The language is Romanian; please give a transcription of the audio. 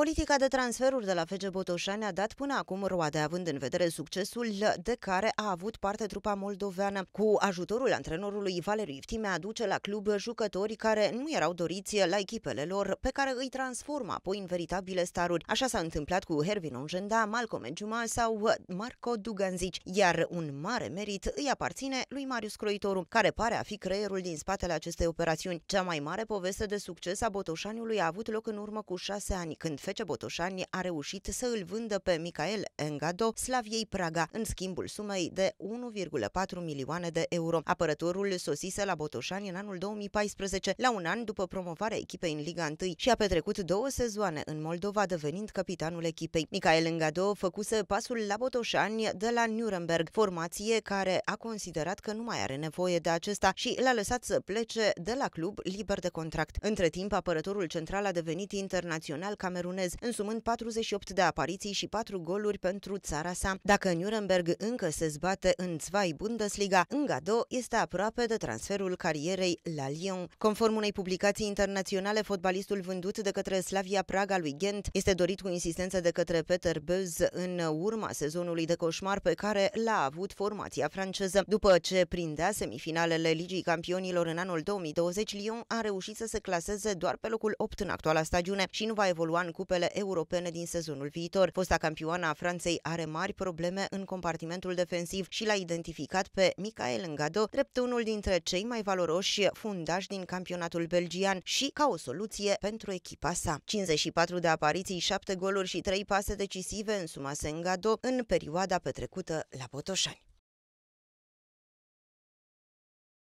Politica de transferuri de la FG Botoșani a dat până acum roade, având în vedere succesul de care a avut parte trupa moldoveană. Cu ajutorul antrenorului Valeriu Iftime aduce la club jucătorii care nu erau doriți la echipele lor, pe care îi transformă apoi în veritabile staruri. Așa s-a întâmplat cu Hervin Ongenda, Malcolm Juma sau Marco Duganzici, iar un mare merit îi aparține lui Marius Croitoru, care pare a fi creierul din spatele acestei operațiuni. Cea mai mare poveste de succes a Botoșaniului a avut loc în urmă cu șase ani, când FC Botoșani a reușit să îl vândă pe Michael Engado Slaviei Praga în schimbul sumei de 1,4 milioane de euro. Apărătorul sosise la Botoșani în anul 2014, la un an după promovarea echipei în Liga 1 și a petrecut două sezoane în Moldova, devenind capitanul echipei. Michael Engado făcuse pasul la Botoșani de la Nuremberg, formație care a considerat că nu mai are nevoie de acesta și l-a lăsat să plece de la club liber de contract. Între timp, apărătorul central a devenit internațional camerun camerunez, însumând 48 de apariții și 4 goluri pentru țara sa. Dacă Nuremberg încă se zbate în Zwei Bundesliga, Ngado este aproape de transferul carierei la Lyon. Conform unei publicații internaționale, fotbalistul vândut de către Slavia Praga lui Gent este dorit cu insistență de către Peter Böz în urma sezonului de coșmar pe care l-a avut formația franceză. După ce prindea semifinalele Ligii Campionilor în anul 2020, Lyon a reușit să se claseze doar pe locul 8 în actuala stagiune și nu va evolua în cup cupele europene din sezonul viitor. Fosta campioană a Franței are mari probleme în compartimentul defensiv și l-a identificat pe Michael Ngado, drept unul dintre cei mai valoroși fundași din campionatul belgian și ca o soluție pentru echipa sa. 54 de apariții, 7 goluri și 3 pase decisive în suma Sengado în perioada petrecută la Botoșani.